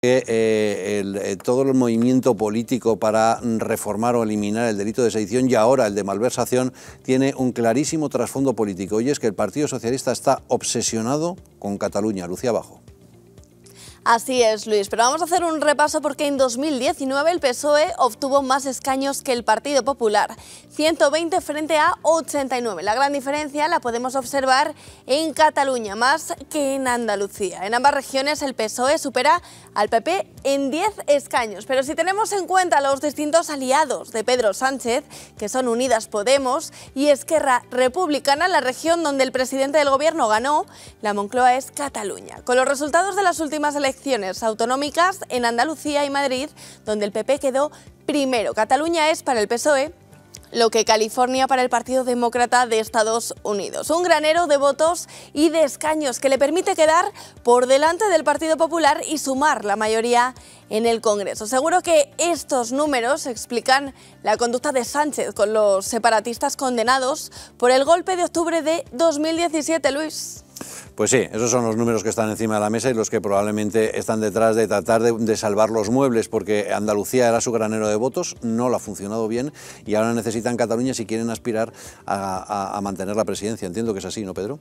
que eh, eh, todo el movimiento político para reformar o eliminar el delito de sedición y ahora el de malversación tiene un clarísimo trasfondo político y es que el Partido Socialista está obsesionado con Cataluña, Lucía Abajo. Así es, Luis. Pero vamos a hacer un repaso porque en 2019 el PSOE obtuvo más escaños que el Partido Popular, 120 frente a 89. La gran diferencia la podemos observar en Cataluña, más que en Andalucía. En ambas regiones el PSOE supera al PP en 10 escaños. Pero si tenemos en cuenta los distintos aliados de Pedro Sánchez, que son Unidas Podemos y Esquerra Republicana, la región donde el presidente del gobierno ganó, la Moncloa es Cataluña. Con los resultados de las últimas elecciones, elecciones autonómicas en Andalucía y Madrid, donde el PP quedó primero. Cataluña es para el PSOE lo que California para el Partido Demócrata de Estados Unidos. Un granero de votos y de escaños que le permite quedar por delante del Partido Popular y sumar la mayoría en el Congreso. Seguro que estos números explican la conducta de Sánchez con los separatistas condenados por el golpe de octubre de 2017, Luis. Pues sí, esos son los números que están encima de la mesa y los que probablemente están detrás de tratar de, salvar los muebles, porque Andalucía era su granero de votos, no lo ha funcionado bien y ahora necesitan Cataluña si quieren aspirar a mantener la presidencia. Entiendo que es así, ¿no, Pedro?